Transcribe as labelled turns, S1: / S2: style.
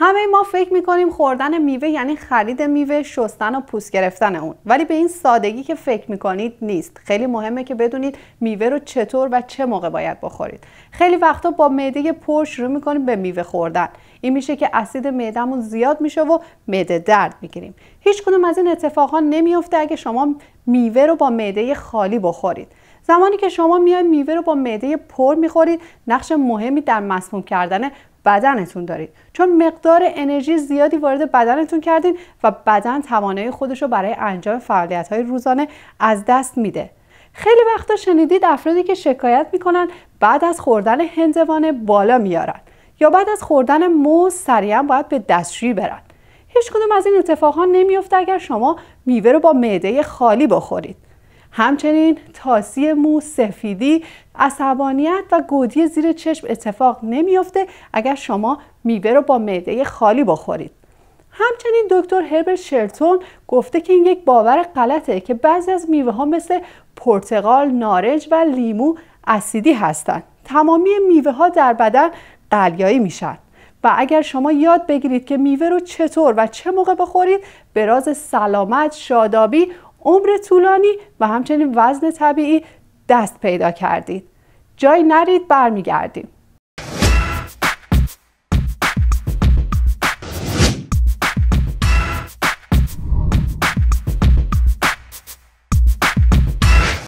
S1: همه ما فکر میکنیم خوردن میوه یعنی خرید میوه شستن و پوست گرفتن اون ولی به این سادگی که فکر میکنید نیست خیلی مهمه که بدونید میوه رو چطور و چه موقع باید بخورید خیلی وقتا با معده پر شروع میکنیم به میوه خوردن این میشه که اسید معدهمون زیاد میشه و معده درد میگیریم هیچ کدوم از این اتفاقها نمیافته اگه شما میوه رو با معده خالی بخورید زمانی که شما میای میوه رو با معده پر میخورید نقش مهمی در مصموم کردن بدنتون دارید چون مقدار انرژی زیادی وارد بدنتون کردین و بدن توانایی خودش رو برای انجام فعالیت های روزانه از دست میده خیلی وقتا شنیدید افرادی که شکایت میکنن بعد از خوردن هندوانه بالا میارن یا بعد از خوردن موز سریعا باید به دستشویی برن هیچ کدوم از این اتفاقها نمیفته اگر شما میوه رو با معده خالی بخورید همچنین تاسی مو، سفیدی، عصبانیت و گودی زیر چشم اتفاق نمیافته اگر شما میوه رو با معده خالی بخورید. همچنین دکتر هربرت شرتون گفته که این یک باور غلطه که بعضی از میوه ها مثل پرتقال، نارنج و لیمو اسیدی هستند. تمامی میوه ها در بدن قلیایی میشن و اگر شما یاد بگیرید که میوه رو چطور و چه موقع بخورید به راز سلامت، شادابی عمر طولانی و همچنین وزن طبیعی دست پیدا کردید. جای نرید برمیگردیم.